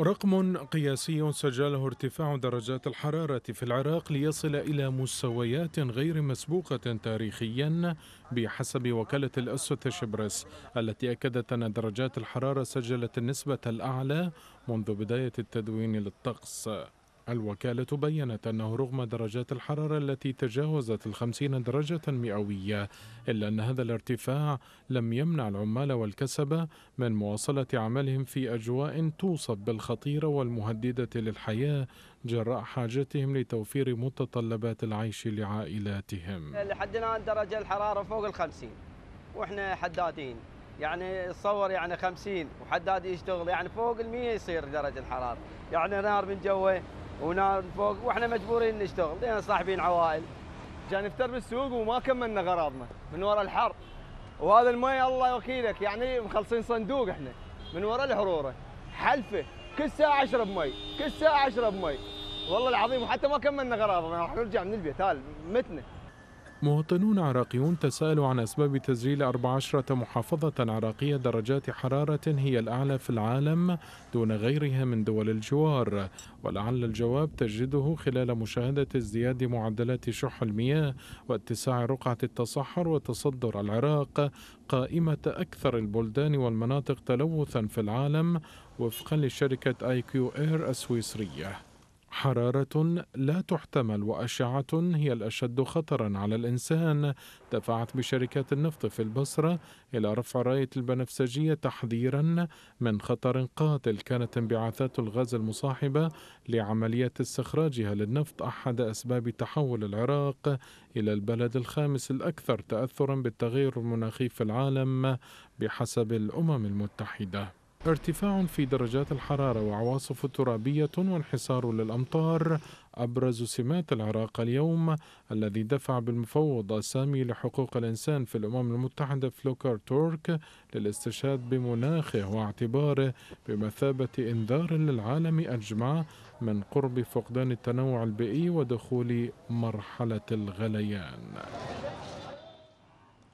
رقم قياسي سجله ارتفاع درجات الحرارة في العراق ليصل إلى مستويات غير مسبوقة تاريخيا بحسب وكالة الأسوة شبرس التي أكدت أن درجات الحرارة سجلت النسبة الأعلى منذ بداية التدوين للطقس الوكالة بيّنت أنه رغم درجات الحرارة التي تجاوزت الخمسين درجة مئوية إلا أن هذا الارتفاع لم يمنع العمال والكسبة من مواصلة عملهم في أجواء توصف بالخطيرة والمهددة للحياة جراء حاجتهم لتوفير متطلبات العيش لعائلاتهم لحد الآن درجة الحرارة فوق الخمسين وإحنا حدادين يعني تصور يعني 50 وحداد يشتغل يعني فوق ال 100 يصير درجه الحراره يعني نار من جوه ونار فوق واحنا مجبورين نشتغل لان صاحبين عوائل جانا نفتر بالسوق وما كملنا غراضنا من وراء الحر وهذا المي الله وكيلك يعني مخلصين صندوق احنا من وراء الحروره حلفه كل ساعه اشرب مي كل ساعه اشرب مي والله العظيم وحتى ما كملنا غراضنا راح نرجع من البيت هال متنا مواطنون عراقيون تساءلوا عن أسباب تسجيل 14 محافظة عراقية درجات حرارة هي الأعلى في العالم دون غيرها من دول الجوار ولعل الجواب تجده خلال مشاهدة ازدياد معدلات شح المياه واتساع رقعة التصحر وتصدر العراق قائمة أكثر البلدان والمناطق تلوثا في العالم وفقا لشركة اي كيو اير السويسرية حرارة لا تحتمل وأشعة هي الأشد خطرا على الإنسان دفعت بشركات النفط في البصرة إلى رفع راية البنفسجية تحذيرا من خطر قاتل كانت انبعاثات الغاز المصاحبة لعملية استخراجها للنفط أحد أسباب تحول العراق إلى البلد الخامس الأكثر تأثرا بالتغير المناخي في العالم بحسب الأمم المتحدة ارتفاع في درجات الحرارة وعواصف ترابية وانحسار للأمطار أبرز سمات العراق اليوم الذي دفع بالمفوض سامي لحقوق الإنسان في الأمم المتحدة فلوكر تورك للاستشهاد بمناخه واعتباره بمثابة إنذار للعالم أجمع من قرب فقدان التنوع البيئي ودخول مرحلة الغليان